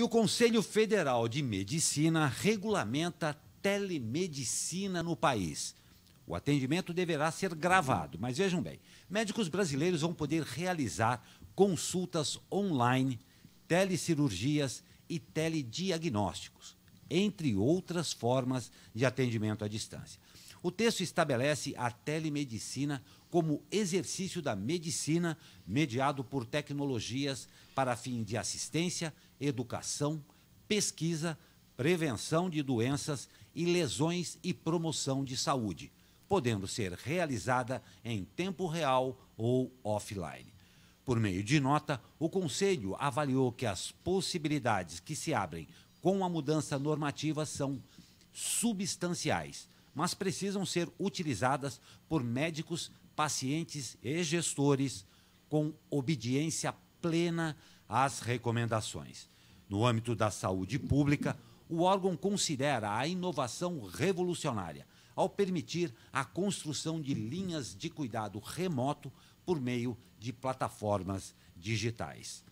E o Conselho Federal de Medicina regulamenta telemedicina no país. O atendimento deverá ser gravado, mas vejam bem: médicos brasileiros vão poder realizar consultas online, telecirurgias e telediagnósticos, entre outras formas de atendimento à distância. O texto estabelece a telemedicina como exercício da medicina mediado por tecnologias para fim de assistência, educação, pesquisa, prevenção de doenças e lesões e promoção de saúde, podendo ser realizada em tempo real ou offline. Por meio de nota, o Conselho avaliou que as possibilidades que se abrem com a mudança normativa são substanciais, mas precisam ser utilizadas por médicos, pacientes e gestores com obediência plena às recomendações. No âmbito da saúde pública, o órgão considera a inovação revolucionária ao permitir a construção de linhas de cuidado remoto por meio de plataformas digitais.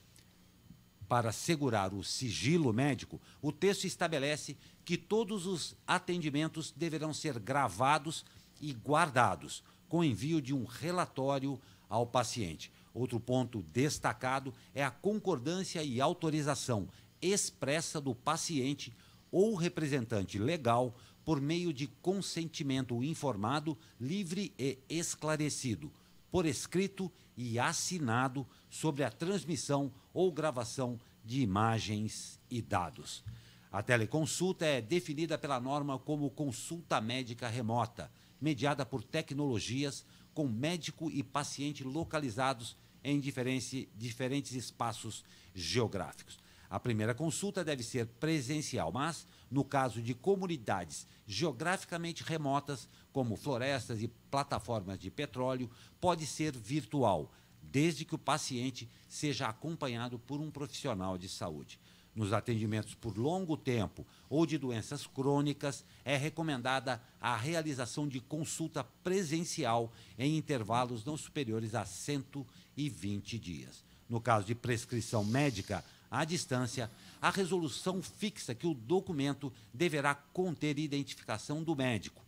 Para assegurar o sigilo médico, o texto estabelece que todos os atendimentos deverão ser gravados e guardados, com envio de um relatório ao paciente. Outro ponto destacado é a concordância e autorização expressa do paciente ou representante legal por meio de consentimento informado, livre e esclarecido, por escrito e assinado sobre a transmissão ou gravação de imagens e dados. A teleconsulta é definida pela norma como consulta médica remota, mediada por tecnologias com médico e paciente localizados em diferentes espaços geográficos. A primeira consulta deve ser presencial, mas, no caso de comunidades geograficamente remotas, como florestas e plataformas de petróleo, pode ser virtual, desde que o paciente seja acompanhado por um profissional de saúde. Nos atendimentos por longo tempo ou de doenças crônicas, é recomendada a realização de consulta presencial em intervalos não superiores a 120 dias. No caso de prescrição médica, à distância, a resolução fixa que o documento deverá conter identificação do médico,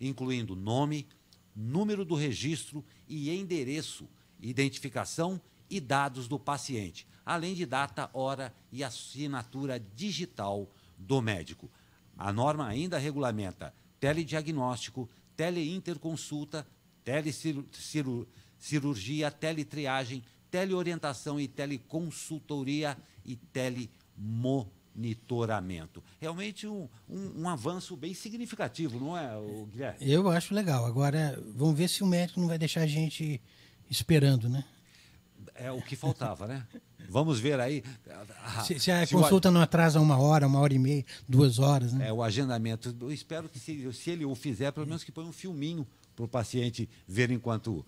incluindo nome, número do registro e endereço, identificação e dados do paciente, além de data, hora e assinatura digital do médico. A norma ainda regulamenta telediagnóstico, teleinterconsulta, telecirurgia, teletriagem, teleorientação e teleconsultoria e telemonitoramento. Realmente um, um, um avanço bem significativo, não é, Guilherme? Eu acho legal. Agora, vamos ver se o médico não vai deixar a gente esperando, né? É o que faltava, né? Vamos ver aí. se, se, a se consulta o... não atrasa uma hora, uma hora e meia, duas horas, né? É o agendamento. Eu espero que se, se ele o fizer, pelo menos que põe um filminho para o paciente ver enquanto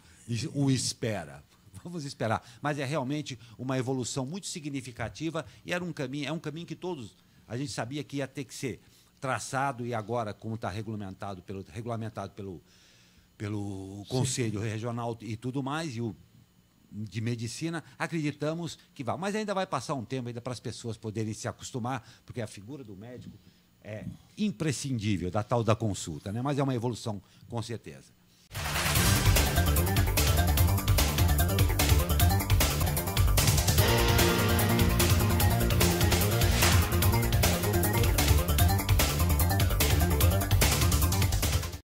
o espera vamos esperar. Mas é realmente uma evolução muito significativa e era um caminho, é um caminho que todos a gente sabia que ia ter que ser traçado e agora, como está regulamentado pelo, regulamentado pelo, pelo Conselho Regional e tudo mais, e o de medicina, acreditamos que vai. Mas ainda vai passar um tempo ainda para as pessoas poderem se acostumar, porque a figura do médico é imprescindível da tal da consulta, né? mas é uma evolução com certeza.